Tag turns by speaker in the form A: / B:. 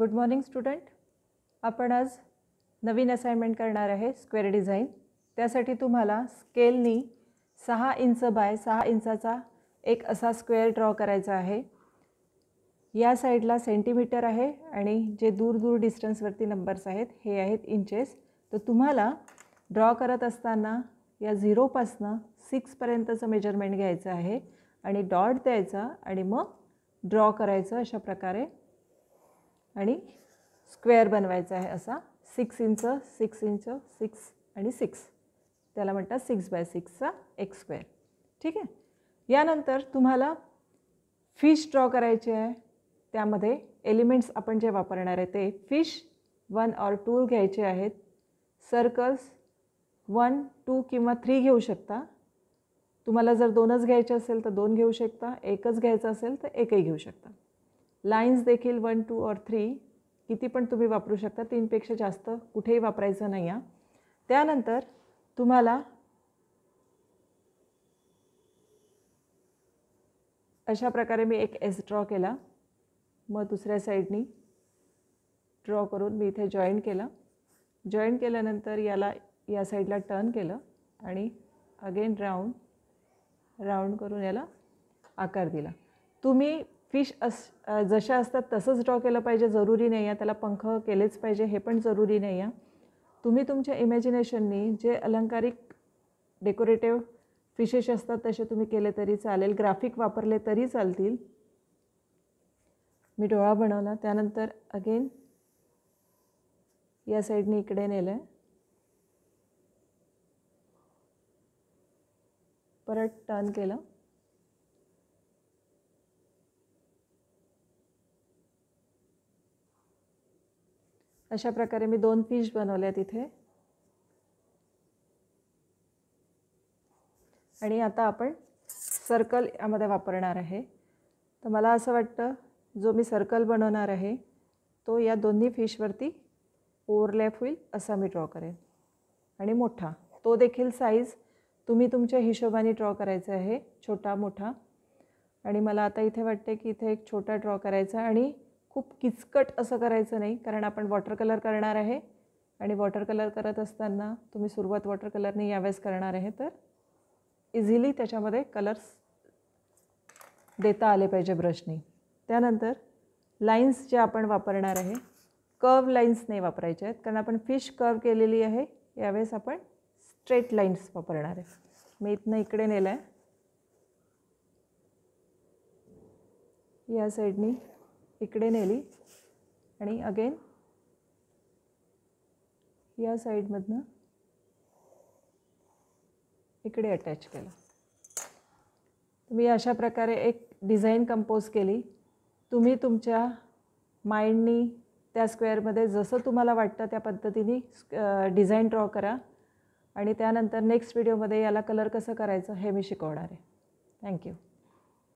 A: good morning student आपण आज नवीन assignment करणार आहे स्क्वेअर डिझाईन त्यासाठी तुम्हाला स्केलनी सहा इंच बाय सहा इंचाचा एक असा स्क्वेअर ड्रॉ करायचा आहे या साईडला सेंटीमीटर आहे आणि जे दूर दूर डिस्टन्सवरती नंबर्स आहेत हे आहेत इंचेस तर तुम्हाला ड्रॉ करत असताना या झिरोपासनं सिक्सपर्यंतचं मेजरमेंट घ्यायचं आहे आणि डॉट द्यायचा आणि मग ड्रॉ करायचं अशा प्रकारे आणि स्क्वेअर बनवायचा आहे असा six inch six inch six आणि सिक्स त्याला म्हणतात सिक्स बाय सिक्सचा एक्स स्क्वेअर ठीक आहे यानंतर तुम्हाला फिश ड्रॉ करायची आहे त्यामध्ये एलिमेंट्स आपण जे वापरणार आहे ते फिश वन और टू घ्यायचे आहेत सर्कल्स वन टू किंवा थ्री घेऊ शकता तुम्हाला जर दोनच घ्यायचे असेल तर दोन घेऊ शकता एकच घ्यायचं असेल तर एकही घेऊ शकता लाईन्स देखील वन टू और थ्री किती पण तुम्ही वापरू शकता तीनपेक्षा जास्त कुठेही वापरायचं नाही आहे त्यानंतर तुम्हाला अशा प्रकारे मी एक एस ड्रॉ केला मग दुसऱ्या साईडनी ड्रॉ करून मी इथे जॉईन केलं जॉईन केल्यानंतर याला या साईडला टर्न केलं आणि अगेन राऊंड राऊंड करून याला आकार दिला तुम्ही फिश अस जशा असतात तसंच ड्रॉ केलं पाहिजे जरुरी नाही आहे त्याला पंख केलेच पाहिजे हे पण जरुरी नाही आहे तुम्ही तुमच्या इमॅजिनेशननी जे अलंकारिक डेकोरेटिव्ह फिशेस असतात तसे तुम्ही केले तरी चालेल ग्राफिक वापरले तरी चालतील मी डोळा बनवला त्यानंतर अगेन या साईडने इकडे नेलं आहे परत टर्न केलं अशा प्रकारे मी दोन फिश बनवल्या तिथे आणि आता आपण सर्कल यामध्ये वापरणार आहे तर मला असं वाटतं जो मी सर्कल बनवणार आहे तो या दोन्ही फिशवरती ओव्हरलॅप होईल असा मी ड्रॉ करेन आणि मोठा तो देखील साईज तुम्ही तुमच्या हिशोबाने ड्रॉ करायचा आहे छोटा मोठा आणि मला आता इथे वाटते की इथे एक छोटा ड्रॉ करायचा आणि खूप किचकट असं करायचं नाही कारण आपण वॉटर कलर करणार आहे आणि वॉटर कलर करत असताना तुम्ही सुरुवात वॉटर कलरने यावेळेस करणार आहे तर इझिली त्याच्यामध्ये कलर्स देता आले पाहिजे ब्रशनी त्यानंतर लाईन्स जे आपण वापरणार आहे कर्व लाईन्स नाही वापरायच्या आहेत कारण आपण फिश कर्व केलेली आहे यावेळेस आपण स्ट्रेट लाईन्स वापरणार आहे मी इथनं इकडे नेलं आहे या साईडनी इकडे नेली आणि अगेन या साईडमधनं इकडे अटॅच केलं तुम्ही अशा प्रकारे एक डिझाईन कंपोज केली तुम्ही तुमच्या माइंडनी त्या स्क्वेअरमध्ये जसं तुम्हाला वाटतं त्या पद्धतीने डिझाईन ड्रॉ करा आणि त्यानंतर नेक्स्ट व्हिडिओमध्ये याला कलर कसं करायचं हे मी शिकवणार आहे थँक्यू